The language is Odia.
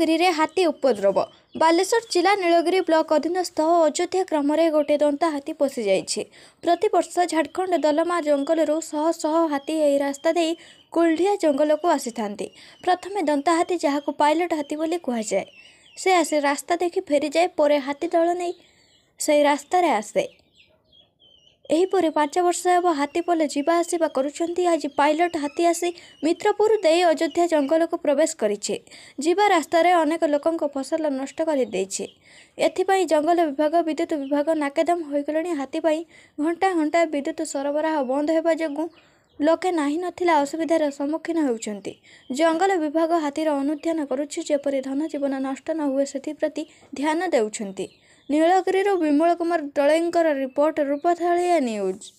ନୀଳଗିରିରେ ହାତୀ ଉପଦ୍ରବ ବାଲେଶ୍ୱର ଜିଲ୍ଲା ନୀଳଗିରି ବ୍ଲକ ଅଧୀନସ୍ଥ ଅଯୋଧ୍ୟା କ୍ରମରେ ଗୋଟିଏ ଦନ୍ତା ହାତୀ ପଶିଯାଇଛି ପ୍ରତିବର୍ଷ ଝାଡ଼ଖଣ୍ଡ ଦଲମା ଜଙ୍ଗଲରୁ ଶହ ଶହ ହାତୀ ଏହି ରାସ୍ତା ଦେଇ କୁଲ୍ଢିଆ ଜଙ୍ଗଲକୁ ଆସିଥାନ୍ତି ପ୍ରଥମେ ଦନ୍ତା ହାତୀ ଯାହାକୁ ପାଇଲଟ ହାତୀ ବୋଲି କୁହାଯାଏ ସେ ଆସି ରାସ୍ତା ଦେଖି ଫେରିଯାଏ ପରେ ହାତୀ ଦଳ ନେଇ ସେହି ରାସ୍ତାରେ ଆସେ ଏହିପରି ପାଞ୍ଚ ବର୍ଷ ହେବ ହାତୀ ପଲେ ଯିବା ଆସିବା କରୁଛନ୍ତି ଆଜି ପାଇଲଟ ହାତୀ ଆସି ମିତ୍ରପୁର ଦେଇ ଅଯୋଧ୍ୟା ଜଙ୍ଗଲକୁ ପ୍ରବେଶ କରିଛି ଯିବା ରାସ୍ତାରେ ଅନେକ ଲୋକଙ୍କ ଫସଲ ନଷ୍ଟ କରିଦେଇଛି ଏଥିପାଇଁ ଜଙ୍ଗଲ ବିଭାଗ ବିଦ୍ୟୁତ ବିଭାଗ ନାକେଦମ ହୋଇଗଲେଣି ହାତୀ ପାଇଁ ଘଣ୍ଟା ଘଣ୍ଟା ବିଦ୍ୟୁତ ସରବରାହ ବନ୍ଦ ହେବା ଯୋଗୁଁ ଲୋକେ ନାହିଁ ନଥିଲା ଅସୁବିଧାର ସମ୍ମୁଖୀନ ହେଉଛନ୍ତି ଜଙ୍ଗଲ ବିଭାଗ ହାତୀର ଅନୁଧ୍ୟାନ କରୁଛି ଯେପରି ଧନଜୀବନ ନଷ୍ଟ ନ ହୁଏ ସେଥିପ୍ରତି ଧ୍ୟାନ ଦେଉଛନ୍ତି ନୀଳଗିରିରୁ ବିମଳ କୁମାର ଦଳେଙ୍କର ରିପୋର୍ଟ ରୂପଥାଳିଆ ନ୍ୟୁଜ୍